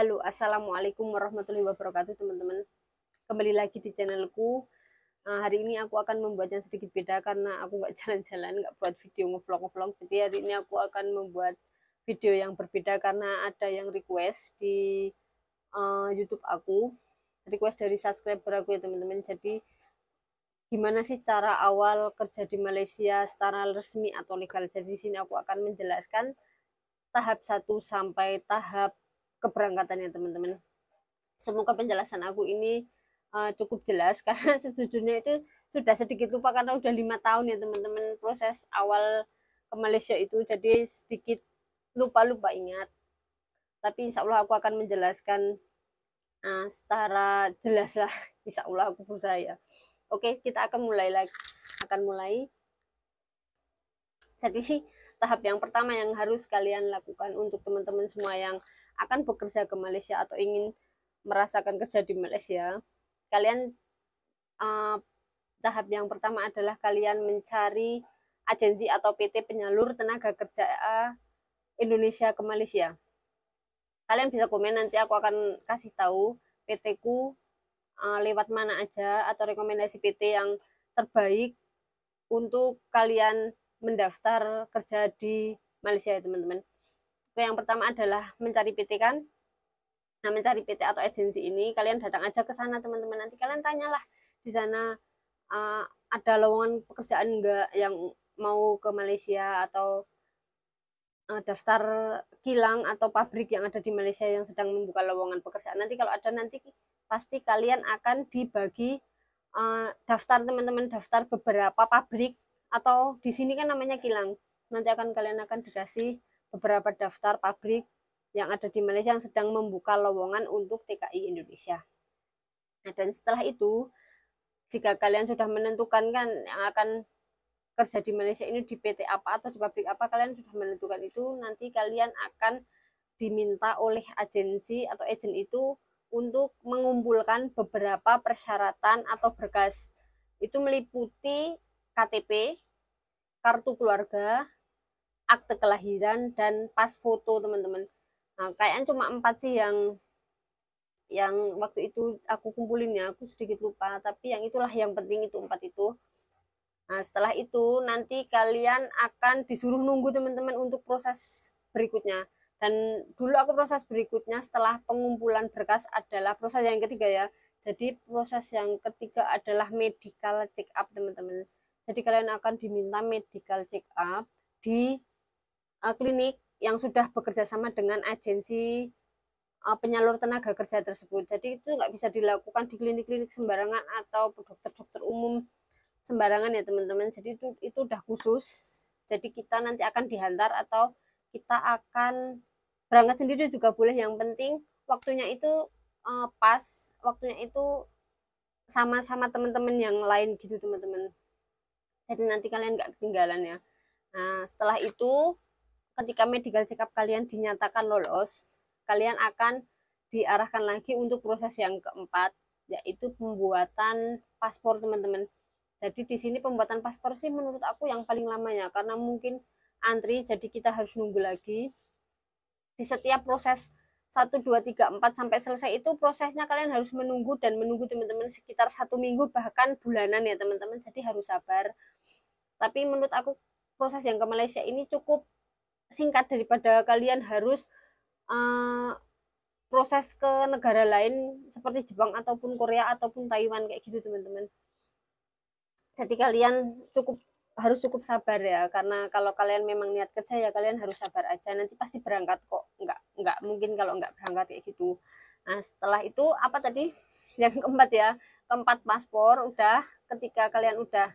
Halo, assalamualaikum warahmatullahi wabarakatuh, teman-teman. Kembali lagi di channelku. Nah, hari ini aku akan membuatnya sedikit beda karena aku nggak jalan-jalan, nggak buat video ngevlog vlog Jadi hari ini aku akan membuat video yang berbeda karena ada yang request di uh, YouTube aku, request dari subscriber aku ya teman-teman. Jadi gimana sih cara awal kerja di Malaysia secara resmi atau legal. Jadi sini aku akan menjelaskan tahap 1 sampai tahap keberangkatannya teman-teman semoga penjelasan aku ini uh, cukup jelas karena sejujurnya itu sudah sedikit lupa karena udah lima tahun ya teman-teman proses awal ke Malaysia itu jadi sedikit lupa-lupa ingat tapi insya Allah aku akan menjelaskan uh, eh, secara jelas lah insya Allah aku percaya oke kita akan mulai lagi akan mulai jadi sih tahap yang pertama yang harus kalian lakukan untuk teman-teman semua yang akan bekerja ke Malaysia atau ingin merasakan kerja di Malaysia, kalian uh, tahap yang pertama adalah kalian mencari agensi atau PT penyalur tenaga kerja eh, Indonesia ke Malaysia. Kalian bisa komen nanti aku akan kasih tahu PT-ku uh, eh, lewat mana aja atau rekomendasi PT yang terbaik untuk kalian mendaftar kerja di Malaysia ya, teman-teman. Oke, yang pertama adalah mencari PT kan. Nah, mencari PT atau agensi ini kalian datang aja ke sana teman-teman. Nanti kalian tanyalah di sana uh, ada lowongan pekerjaan enggak yang mau ke Malaysia atau uh, daftar kilang atau pabrik yang ada di Malaysia yang sedang membuka lowongan pekerjaan. Nanti kalau ada nanti pasti kalian akan dibagi uh, daftar teman-teman daftar beberapa pabrik atau di sini kan namanya kilang. Nanti akan kalian akan dikasih beberapa daftar pabrik yang ada di Malaysia yang sedang membuka lowongan untuk TKI Indonesia. Nah, dan setelah itu, jika kalian sudah menentukan kan yang akan kerja di Malaysia ini di PT apa atau di pabrik apa, kalian sudah menentukan itu, nanti kalian akan diminta oleh agensi atau agent itu untuk mengumpulkan beberapa persyaratan atau berkas. Itu meliputi KTP, kartu keluarga, akte kelahiran dan pas foto teman-teman nah, kayaknya cuma empat sih yang yang waktu itu aku kumpulin ya aku sedikit lupa tapi yang itulah yang penting itu empat itu nah setelah itu nanti kalian akan disuruh nunggu teman-teman untuk proses berikutnya dan dulu aku proses berikutnya setelah pengumpulan berkas adalah proses yang ketiga ya jadi proses yang ketiga adalah medical check up teman-teman jadi kalian akan diminta medical check up di uh, klinik yang sudah bekerja sama dengan agensi uh, penyalur tenaga kerja tersebut. Jadi itu nggak bisa dilakukan di klinik-klinik sembarangan atau dokter-dokter umum sembarangan ya teman-teman. Jadi itu itu udah khusus. Jadi kita nanti akan dihantar atau kita akan berangkat sendiri juga boleh. Yang penting waktunya itu uh, pas, waktunya itu sama-sama teman-teman yang lain gitu teman-teman. Jadi nanti kalian nggak ketinggalan ya. Nah setelah itu ketika medical check up kalian dinyatakan lolos, kalian akan diarahkan lagi untuk proses yang keempat, yaitu pembuatan paspor teman-teman. Jadi di sini pembuatan paspor sih menurut aku yang paling lamanya karena mungkin antri jadi kita harus nunggu lagi. Di setiap proses 1 2 3 4 sampai selesai itu prosesnya kalian harus menunggu dan menunggu teman-teman sekitar satu minggu bahkan bulanan ya teman-teman. Jadi harus sabar. Tapi menurut aku proses yang ke Malaysia ini cukup singkat daripada kalian harus uh, proses ke negara lain seperti Jepang ataupun Korea ataupun Taiwan kayak gitu teman-teman. Jadi kalian cukup harus cukup sabar ya karena kalau kalian memang niat kerja ya kalian harus sabar aja nanti pasti berangkat kok nggak nggak mungkin kalau nggak berangkat kayak gitu. Nah setelah itu apa tadi yang keempat ya keempat paspor udah ketika kalian udah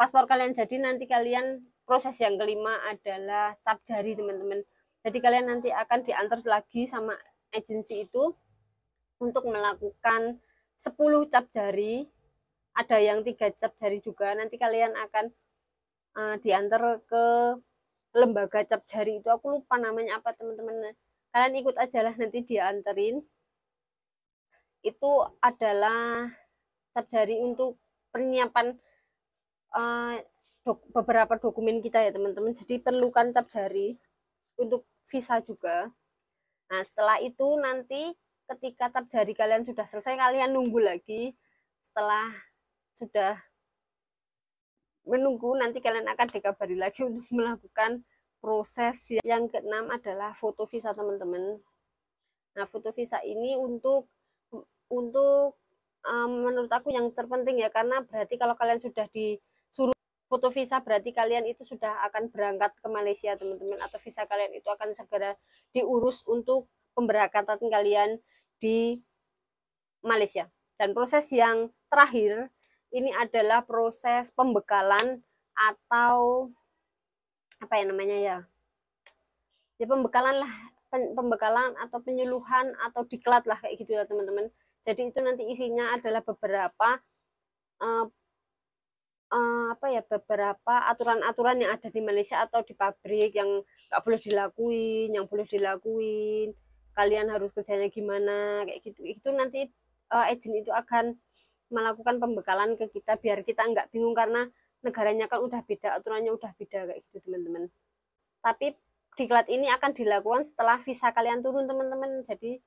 paspor kalian jadi nanti kalian proses yang kelima adalah cap jari teman-teman jadi kalian nanti akan diantar lagi sama agensi itu untuk melakukan 10 cap jari ada yang tiga cap jari juga nanti kalian akan uh, diantar ke lembaga cap jari itu aku lupa namanya apa teman-teman kalian ikut aja lah nanti dianterin itu adalah cap jari untuk penyiapan uh, dok, beberapa dokumen kita ya teman-teman jadi perlukan cap jari untuk visa juga nah setelah itu nanti ketika cap jari kalian sudah selesai kalian nunggu lagi setelah sudah menunggu nanti kalian akan dikabari lagi untuk melakukan proses ya. yang keenam adalah foto visa teman-teman nah foto visa ini untuk untuk um, menurut aku yang terpenting ya karena berarti kalau kalian sudah di foto visa berarti kalian itu sudah akan berangkat ke Malaysia teman-teman atau visa kalian itu akan segera diurus untuk pemberangkatan kalian di Malaysia dan proses yang terakhir ini adalah proses pembekalan atau apa ya namanya ya ya pembekalan lah pembekalan atau penyuluhan atau diklat lah kayak gitu ya teman-teman jadi itu nanti isinya adalah beberapa uh, Eh, apa ya beberapa aturan-aturan yang ada di Malaysia atau di pabrik yang nggak boleh dilakuin, yang boleh dilakuin, kalian harus kerjanya gimana kayak gitu. Itu nanti uh, agent itu akan melakukan pembekalan ke kita biar kita nggak bingung karena negaranya kan udah beda, aturannya udah beda kayak gitu teman-teman. Tapi diklat ini akan dilakukan setelah visa kalian turun teman-teman. Jadi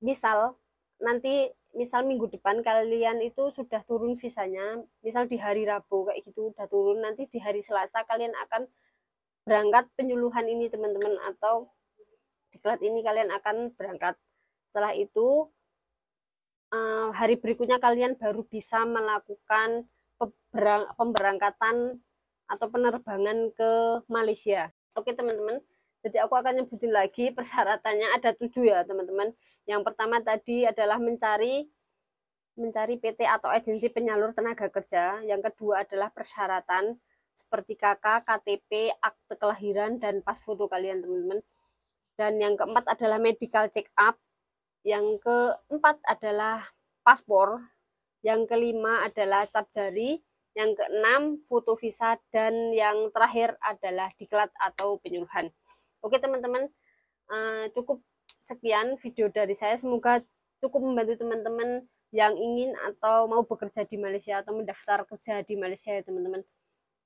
misal nanti misal minggu depan kalian itu sudah turun visanya, misal di hari Rabu kayak gitu udah turun, nanti di hari Selasa kalian akan berangkat penyuluhan ini teman-teman atau diklat ini kalian akan berangkat. Setelah itu eh, hari berikutnya kalian baru bisa melakukan pemberangkatan atau penerbangan ke Malaysia. Oke teman-teman, jadi aku akan nyebutin lagi persyaratannya ada tujuh ya teman-teman. Yang pertama tadi adalah mencari mencari PT atau agensi penyalur tenaga kerja. Yang kedua adalah persyaratan seperti KK, KTP, akte kelahiran dan pas foto kalian teman-teman. Dan yang keempat adalah medical check up. Yang keempat adalah paspor. Yang kelima adalah cap jari yang keenam foto visa dan yang terakhir adalah diklat atau penyuluhan. Oke teman-teman, eh, cukup sekian video dari saya. Semoga cukup membantu teman-teman yang ingin atau mau bekerja di Malaysia atau mendaftar kerja di Malaysia ya teman-teman.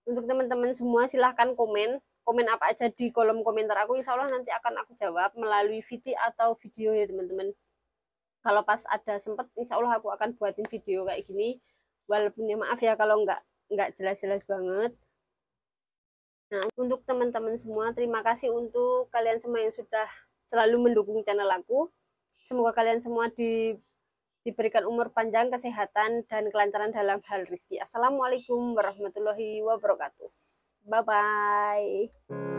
Untuk teman-teman semua silahkan komen, komen apa aja di kolom komentar aku. Insya Allah nanti akan aku jawab melalui VT atau video ya teman-teman. Kalau pas ada sempat, insya Allah aku akan buatin video kayak gini. Walaupun ya maaf ya kalau nggak nggak jelas-jelas banget Nah, untuk teman-teman semua, terima kasih untuk kalian semua yang sudah selalu mendukung channel aku. Semoga kalian semua di, diberikan umur panjang, kesehatan, dan kelancaran dalam hal rizki. Assalamualaikum warahmatullahi wabarakatuh. Bye-bye.